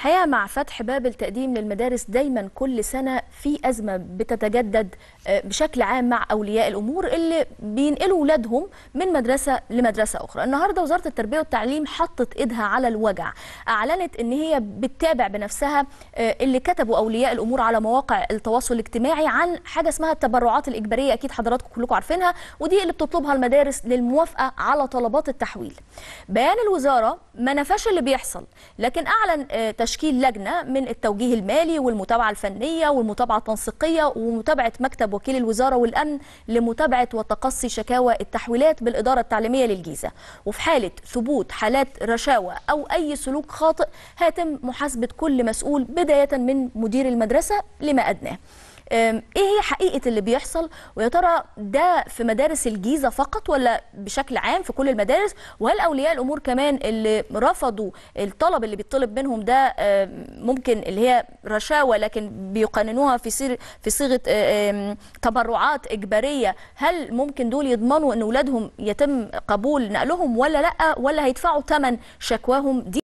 الحقيقه مع فتح باب التقديم للمدارس دايما كل سنه في ازمه بتتجدد آه، بشكل عام مع اولياء الامور اللي بينقلوا اولادهم من مدرسه لمدرسه اخرى النهارده وزاره التربيه والتعليم حطت ايدها على الوجع اعلنت ان هي بتتابع بنفسها آه، اللي كتبوا اولياء الامور على مواقع التواصل الاجتماعي عن حاجه اسمها التبرعات الاجباريه اكيد حضراتكم كلكم عارفينها ودي اللي بتطلبها المدارس للموافقه على طلبات التحويل بيان الوزاره ما نفاش اللي بيحصل لكن أعلن آه، تشكيل لجنة من التوجيه المالي والمتابعة الفنية والمتابعة التنسيقية ومتابعة مكتب وكيل الوزارة والأمن لمتابعة وتقصي شكاوى التحويلات بالإدارة التعليمية للجيزة وفي حالة ثبوت حالات رشاوى أو أي سلوك خاطئ هيتم محاسبة كل مسؤول بداية من مدير المدرسة لما أدناه ايه هي حقيقه اللي بيحصل ويا ترى ده في مدارس الجيزه فقط ولا بشكل عام في كل المدارس وهل اولياء الامور كمان اللي رفضوا الطلب اللي بيطلب منهم ده ممكن اللي هي رشاوى لكن بيقننوها في سير في صيغه تبرعات اجباريه هل ممكن دول يضمنوا ان اولادهم يتم قبول نقلهم ولا لا ولا هيدفعوا ثمن شكواهم دي